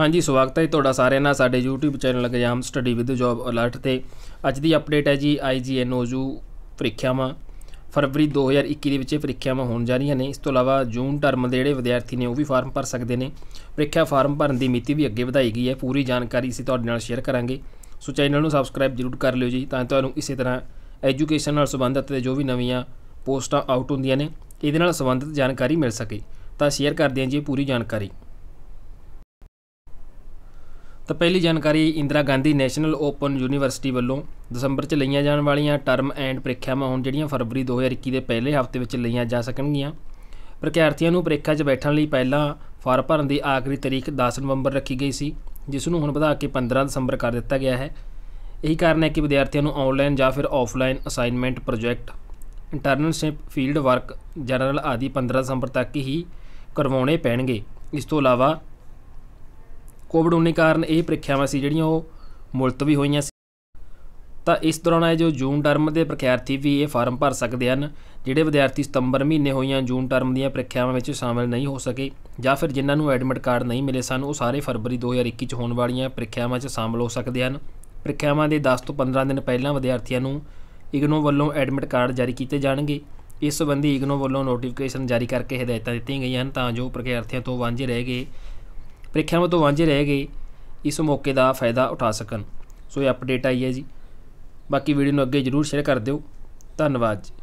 ਹਾਂਜੀ ਸਵਾਗਤ ਹੈ ਤੁਹਾਡਾ ਸਾਰਿਆਂ ਦਾ ਸਾਡੇ YouTube channel exam study with job alert ਤੇ ਅੱਜ ਦੀ ਅਪਡੇਟ ਹੈ ਜੀ IGNOU ਪ੍ਰੀਖਿਆਵਾਂ ਫਰਵਰੀ 2021 ਦੇ ਵਿੱਚ ਪ੍ਰੀਖਿਆਵਾਂ ਹੋਣ ਜਾ ਰਹੀਆਂ ਨੇ ਇਸ ਤੋਂ ਇਲਾਵਾ ਜੂਨ ਟਰਮ ਦੇ ਜਿਹੜੇ ਵਿਦਿਆਰਥੀ ਨੇ ਉਹ ਵੀ ਫਾਰਮ ਭਰ ਸਕਦੇ ਨੇ ਪ੍ਰੀਖਿਆ ਫਾਰਮ ਭਰਨ ਦੀ ਮਿਤੀ ਵੀ ਅੱਗੇ ਵਧਾਈ ਗਈ ਹੈ ਪੂਰੀ ਜਾਣਕਾਰੀ ਅਸੀਂ ਤੁਹਾਡੇ ਨਾਲ ਸ਼ੇਅਰ ਕਰਾਂਗੇ ਸੋ ਚੈਨਲ ਨੂੰ ਸਬਸਕ੍ਰਾਈਬ ਜ਼ਰੂਰ ਕਰ ਲਿਓ ਜੀ ਤਾਂ ਤੁਹਾਨੂੰ ਇਸੇ ਤਰ੍ਹਾਂ ਐਜੂਕੇਸ਼ਨ ਨਾਲ ਸੰਬੰਧਿਤ ਤੇ ਜੋ ਵੀ ਨਵੀਆਂ ਪੋਸਟਾਂ ਆਊਟ ਹੁੰਦੀਆਂ ਨੇ ਇਹਦੇ ਨਾਲ ਸੰਬੰਧਿਤ ਜਾਣਕਾਰੀ ਮਿਲ ਸਕੇ ਤਾਂ ਸ਼ੇਅਰ ਕਰਦੇ ਹਾਂ ਜੀ ਪੂਰੀ ਜਾਣਕਾਰੀ ਤਾਂ ਪਹਿਲੀ ਜਾਣਕਾਰੀ Indira Gandhi national open university ਵੱਲੋਂ ਦਸੰਬਰ 'ਚ ਲਈਆਂ ਜਾਣ ਵਾਲੀਆਂ ਟਰਮ ਐਂਡ ਪ੍ਰੀਖਿਆਵਾਂ ਹੁਣ ਜਿਹੜੀਆਂ ਫਰਵਰੀ 2021 ਦੇ ਪਹਿਲੇ ਹਫ਼ਤੇ ਵਿੱਚ ਲਈਆਂ ਜਾ ਸਕਣਗੀਆਂ ਪ੍ਰਕਿਰਤੀਆਂ ਨੂੰ ਪ੍ਰੀਖਿਆ 'ਚ ਬੈਠਣ ਲਈ ਪਹਿਲਾਂ ਫਾਰਮ ਭਰਨ ਦੀ ਆਖਰੀ ਤਾਰੀਖ 10 ਨਵੰਬਰ ਰੱਖੀ ਗਈ ਸੀ ਜਿਸ ਨੂੰ ਹੁਣ ਵਧਾ ਕੇ 15 ਦਸੰਬਰ ਕਰ ਦਿੱਤਾ ਗਿਆ ਹੈ ਇਹੀ ਕਾਰਨ ਹੈ ਕਿ ਵਿਦਿਆਰਥੀਆਂ ਨੂੰ ਆਨਲਾਈਨ ਜਾਂ ਫਿਰ offline assignment project internship field work general ਆਦਿ 15 ਦਸੰਬਰ ਤੱਕ ਹੀ ਕਰਵਾਉਣੇ ਪੈਣਗੇ ਇਸ ਤੋਂ ਇਲਾਵਾ ਕੋਵਿਡ-19 ਕਾਰਨ ਇਹ ਪ੍ਰੀਖਿਆਵਾਂ ਸੀ ਜਿਹੜੀਆਂ ਉਹ ਮੁਲਤਵੀ ਹੋਈਆਂ ਸੀ ਤਾਂ ਇਸ ਦੌਰਾਨ ਇਹ ਜੋ ਜੂਨ ਟਰਮ ਦੇ ਪ੍ਰੀਖਿਆਰਥੀ ਵੀ ਇਹ ਫਾਰਮ ਭਰ ਸਕਦੇ ਹਨ ਜਿਹੜੇ ਵਿਦਿਆਰਥੀ ਸਤੰਬਰ ਮਹੀਨੇ ਹੋਈਆਂ ਜੂਨ ਟਰਮ ਦੀਆਂ ਪ੍ਰੀਖਿਆਵਾਂ ਵਿੱਚ ਸ਼ਾਮਲ ਨਹੀਂ ਹੋ ਸਕੇ ਜਾਂ ਫਿਰ ਜਿਨ੍ਹਾਂ ਨੂੰ ਐਡਮਿਟ ਕਾਰਡ ਨਹੀਂ ਮਿਲੇ ਸਨ ਉਹ ਸਾਰੇ ਫਰਵਰੀ 2021 ਚ ਹੋਣ ਵਾਲੀਆਂ ਪ੍ਰੀਖਿਆਵਾਂ 'ਚ ਸ਼ਾਮਲ ਹੋ ਸਕਦੇ ਹਨ ਪ੍ਰੀਖਿਆਵਾਂ ਦੇ 10 ਤੋਂ 15 ਦਿਨ ਪਹਿਲਾਂ ਵਿਦਿਆਰਥੀਆਂ ਨੂੰ ਇਗਨੋ ਵੱਲੋਂ ਐਡਮਿਟ ਕਾਰਡ ਜਾਰੀ ਕੀਤੇ ਜਾਣਗੇ ਇਸ ਸੰਬੰਧੀ ਇਗਨੋ ਵੱਲੋਂ ਨੋਟੀਫਿਕੇਸ਼ਨ ਜਾਰੀ ਕਰਕੇ ਹਦਾਇਤਾਂ ਦਿੱਤੀਆਂ ਗਈਆਂ ਹਨ ਤਾਂ ਜੋ ਪ੍ਰੀਖਿਆਰਥੀਆਂ ਤੋਂ ਵਾਂਝੇ ਰਹਿ ਗਏ ਪ੍ਰੀਖਿਆਵਾਂ ਤੋਂ ਵਾਂਝੇ ਰਹਿ ਗਏ ਇਸ ਮੌਕੇ ਦਾ ਫਾਇਦਾ ਉਠਾ ਸਕਣ ਸੋ ਇਹ ਅਪਡੇਟ ਆਈ ਹੈ ਜੀ ਬਾਕੀ ਵੀਡੀਓ ਨੂੰ ਅੱਗੇ ਜਰੂਰ ਸ਼ੇਅਰ ਕਰ ਦਿਓ ਧੰਨਵਾਦ ਜੀ